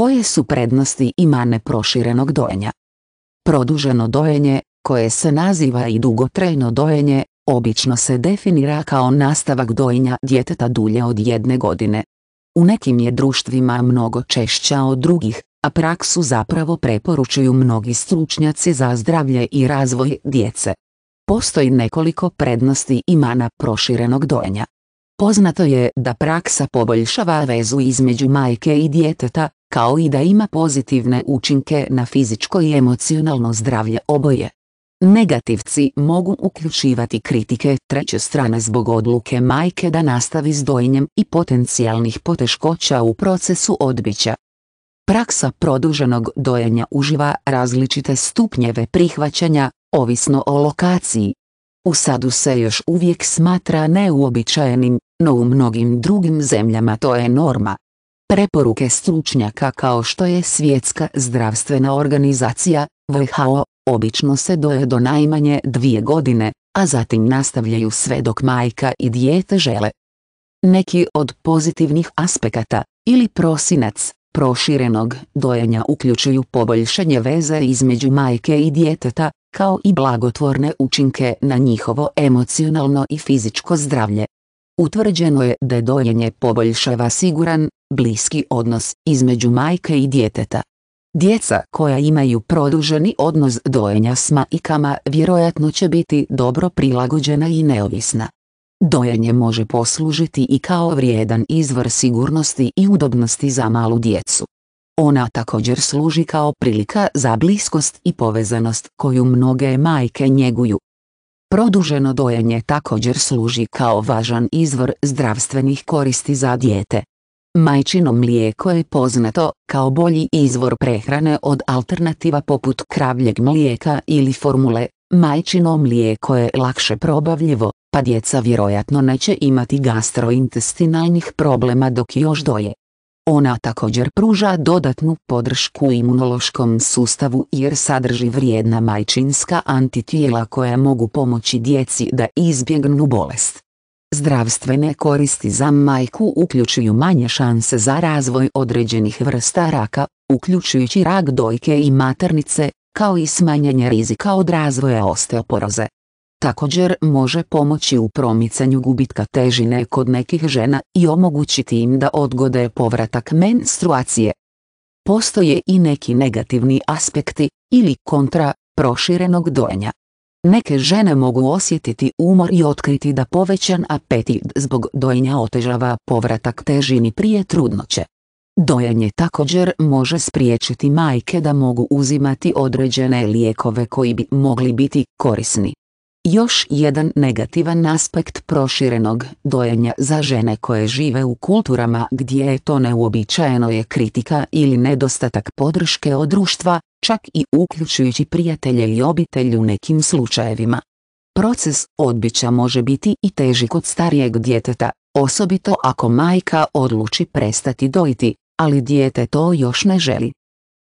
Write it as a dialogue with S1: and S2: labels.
S1: Koje su prednosti i mane proširenog dojenja? Produženo dojenje, koje se naziva i dugotrajno dojenje, obično se definira kao nastavak dojenja djeteta dulje od jedne godine. U nekim je društvima mnogo češća od drugih, a praksu zapravo preporučuju mnogi stručnjaci za zdravlje i razvoj djece. Postoji nekoliko prednosti i mana proširenog dojenja. Poznato je da praksa poboljšava vezu između majke i djeteta, kao i da ima pozitivne učinke na fizičko i emocionalno zdravlje oboje. Negativci mogu uključivati kritike treće strane zbog odluke majke da nastavi s dojenjem i potencijalnih poteškoća u procesu odbića. Praksa produženog dojenja uživa različite stupnjeve prihvaćanja, ovisno o lokaciji. U sadu se još uvijek smatra neuobičajenim, no u mnogim drugim zemljama to je norma. Preporuke stručnjaka kao što je Svjetska zdravstvena organizacija, WHO, obično se doje do najmanje dvije godine, a zatim nastavljaju sve dok majka i dijete žele. Neki od pozitivnih aspekata, ili prosinac, proširenog dojenja uključuju poboljšanje veze između majke i djeteta, kao i blagotvorne učinke na njihovo emocionalno i fizičko zdravlje. Utvrđeno je da dojenje poboljšava siguran, bliski odnos između majke i djeteta. Djeca koja imaju produženi odnos dojenja s majkama vjerojatno će biti dobro prilagođena i neovisna. Dojenje može poslužiti i kao vrijedan izvor sigurnosti i udobnosti za malu djecu. Ona također služi kao prilika za bliskost i povezanost koju mnoge majke njeguju. Produženo dojenje također služi kao važan izvor zdravstvenih koristi za dijete. Majčino mlijeko je poznato kao bolji izvor prehrane od alternativa poput kravljeg mlijeka ili formule. Majčino mlijeko je lakše probavljivo, pa djeca vjerojatno neće imati gastrointestinalnih problema dok još doje. Ona također pruža dodatnu podršku imunološkom sustavu jer sadrži vrijedna majčinska antitijela koja mogu pomoći djeci da izbjegnu bolest. Zdravstvene koristi za majku uključuju manje šanse za razvoj određenih vrsta raka, uključujući rak dojke i maternice, kao i smanjenje rizika od razvoja osteoporoze. Također može pomoći u promicanju gubitka težine kod nekih žena i omogućiti im da odgode povratak menstruacije. Postoje i neki negativni aspekti, ili kontra, proširenog dojenja. Neke žene mogu osjetiti umor i otkriti da povećan apetit zbog dojenja otežava povratak težini prije trudnoće. Dojenje također može spriječiti majke da mogu uzimati određene lijekove koji bi mogli biti korisni. Još jedan negativan aspekt proširenog dojenja za žene koje žive u kulturama gdje je to neuobičajeno je kritika ili nedostatak podrške od društva, čak i uključujući prijatelje i obitelj u nekim slučajevima. Proces odbića može biti i teži kod starijeg djeteta, osobito ako majka odluči prestati dojiti, ali dijete to još ne želi.